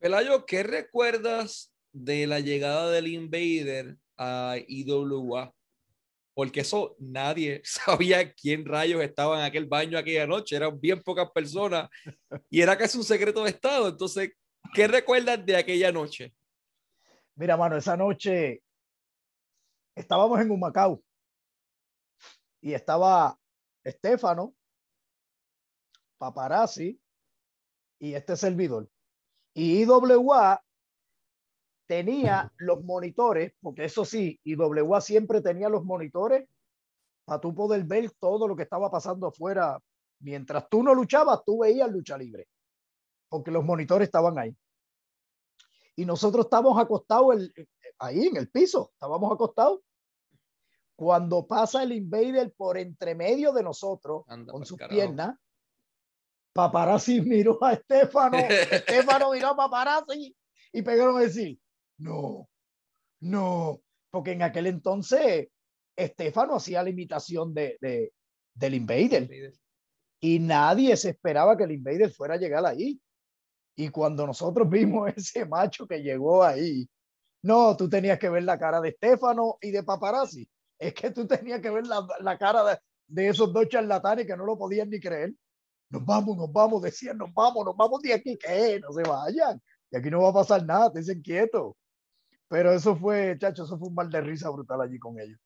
Pelayo, ¿qué recuerdas de la llegada del Invader a IWA? Porque eso nadie sabía quién rayos estaba en aquel baño aquella noche, eran bien pocas personas y era casi un secreto de Estado. Entonces, ¿qué recuerdas de aquella noche? Mira, mano, esa noche estábamos en un Macao y estaba Estefano, Paparazzi y este servidor. Y IWA tenía los monitores, porque eso sí, IWA siempre tenía los monitores para tú poder ver todo lo que estaba pasando afuera. Mientras tú no luchabas, tú veías lucha libre, porque los monitores estaban ahí. Y nosotros estábamos acostados ahí en el piso, estábamos acostados. Cuando pasa el invader por entre medio de nosotros, con sus piernas, Paparazzi miró a Estefano, Estefano miró a Paparazzi y pegaron a decir, no, no, porque en aquel entonces Estefano hacía la imitación de, del Invader. Y nadie se esperaba que el Invader fuera a llegar ahí. Y cuando nosotros vimos ese macho que llegó ahí, no, tú tenías que ver la cara de Estefano y de Paparazzi. Es que tú tenías que ver la, cara de, de, esos dos charlatanes que no lo podían ni creer nos vamos, nos vamos, decían, nos vamos, nos vamos de aquí, que no se vayan, y aquí no va a pasar nada, dicen quieto, Pero eso fue, chacho, eso fue un mal de risa brutal allí con ellos.